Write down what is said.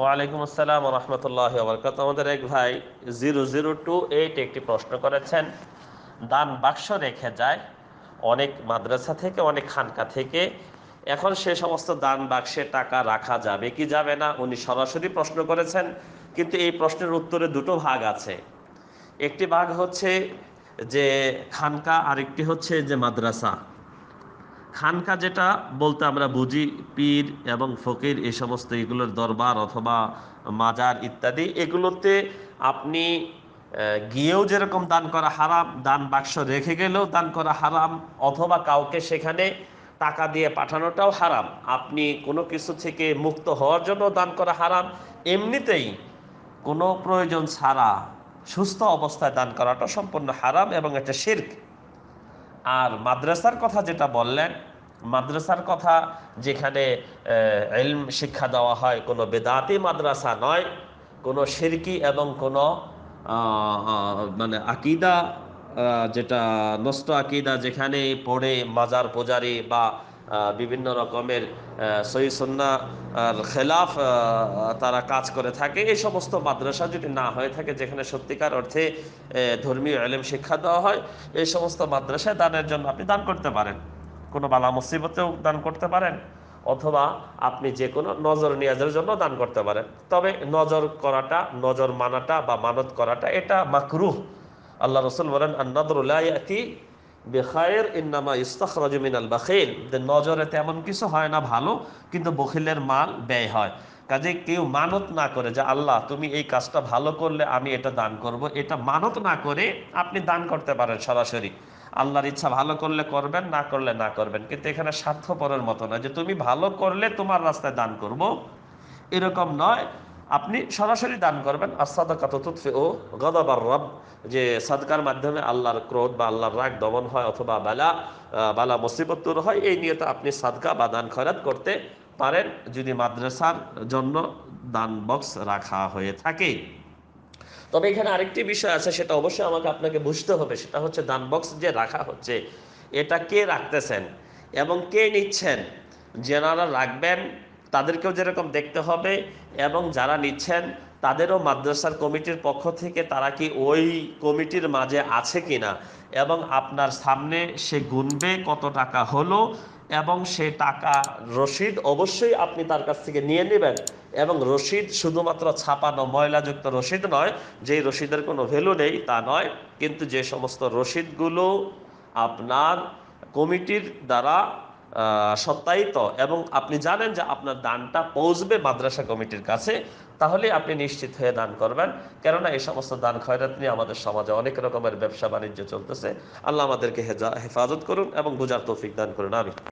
ওয়ালাইকুম আসসালাম রহমতুল্লাহ আবরকাত আমাদের এক ভাই জিরো জিরো টু এইট একটি প্রশ্ন করেছেন দান বাক্স রেখে যায় অনেক মাদ্রাসা থেকে অনেক খানকা থেকে এখন সে সমস্ত দান বাক্সে টাকা রাখা যাবে কি যাবে না উনি সরাসরি প্রশ্ন করেছেন কিন্তু এই প্রশ্নের উত্তরে দুটো ভাগ আছে একটি ভাগ হচ্ছে যে খানকা আরেকটি হচ্ছে যে মাদ্রাসা খানকা যেটা বলতে আমরা বুঝি পীর এবং ফকির এই সমস্ত এগুলোর দরবার অথবা মাজার ইত্যাদি এগুলোতে আপনি গিয়েও যেরকম দান করা হারাম দান বাক্স রেখে গেলেও দান করা হারাম অথবা কাউকে সেখানে টাকা দিয়ে পাঠানোটাও হারাম আপনি কোনো কিছু থেকে মুক্ত হওয়ার জন্য দান করা হারাম এমনিতেই কোনো প্রয়োজন ছাড়া সুস্থ অবস্থায় দান করাটা সম্পূর্ণ হারাম এবং একটা শির্ক আর মাদ্রাসার কথা যেটা বললেন মাদ্রাসার কথা যেখানে এলম শিক্ষা দেওয়া হয় কোনো বেদাতি মাদ্রাসা নয় কোনো শিরকি এবং কোনো মানে আকিদা যেটা নষ্ট আকিদা যেখানে পড়ে মাজার পূজারি বা বিভিন্ন রকমের সহিসন্না খেলাফ তারা কাজ করে থাকে এই সমস্ত মাদ্রাসা যদি না হয়ে থাকে যেখানে সত্যিকার অর্থে ধর্মীয় এলেম শিক্ষা দেওয়া হয় এই সমস্ত মাদ্রাসায় দানের জন্য আপনি দান করতে পারেন কোনো বালা মুসিবতেও দান করতে পারেন অথবা আপনি যে কোনো নজর নিয়াজের জন্য দান করতে পারেন তবে নজর করাটা নজর মানাটা বা মানত করাটা এটা মাকরুহ আল্লাহ রসুল বলেন কি বেখায়ের ইন্নামা ইস্তাখরাজ মিনাল বাখেল নজরে তেমন কিছু হয় না ভালো কিন্তু বখিলের মাল ব্যয় হয় কাজে কেউ মানত না করে যে আল্লাহ তুমি এই কাজটা ভালো করলে আমি এটা দান করব এটা মানত না করে আপনি দান করতে পারেন সরাসরি আল্লাহর ইচ্ছা ভালো করলে করবেন না করলে না করবেন কিন্তু এখানে স্বার্থপরের মতো নয় যে তুমি ভালো করলে তোমার রাস্তায় দান করব এরকম নয় আপনি সরাসরি দান করবেন আর সাদাকাত তুৎফে ও গদাবার রব যে সাদকার মাধ্যমে আল্লাহর ক্রোধ বা আল্লাহর রাগ দমন হয় অথবা বালা বালা মুসিবত দূর হয় এই নিয়ে তো আপনি সাদকা বা দান খয়রাত করতে পারেন যদি মাদ্রাসার জন্য দান বক্স রাখা হয়ে থাকে তবে এখানে আরেকটি বিষয় আছে সেটা অবশ্যই আমাকে আপনাকে বুঝতে হবে সেটা হচ্ছে দান বক্স যে রাখা হচ্ছে এটা কে রাখতেছেন এবং কে নিচ্ছেন যেনারা রাখবেন তাদেরকেও যেরকম দেখতে হবে এবং যারা নিচ্ছেন তাদেরও মাদ্রাসার কমিটির পক্ষ থেকে তারা কি ওই কমিটির মাঝে আছে কি না এবং আপনার সামনে সে গুনবে কত টাকা হলো এবং সে টাকা রসিদ অবশ্যই আপনি তার কাছ থেকে নিয়ে নেবেন এবং রসিদ শুধুমাত্র ছাপানো ময়লাযুক্ত রসিদ নয় যেই রসিদের কোনো ভ্যালু নেই তা নয় কিন্তু যে সমস্ত রসিদগুলো আপনার কমিটির দ্বারা সত্যায়িত এবং আপনি জানেন যে আপনার দানটা পৌঁছবে মাদ্রাসা কমিটির কাছে তাহলে আপনি নিশ্চিত হয়ে দান করবেন কেননা এই সমস্ত দান খয়রাত নিয়ে আমাদের সমাজে অনেক রকমের ব্যবসা বাণিজ্য চলতেছে আল্লাহ আমাদেরকে হেফাজত করুন এবং বুঝার তৌফিক দান করুন আমি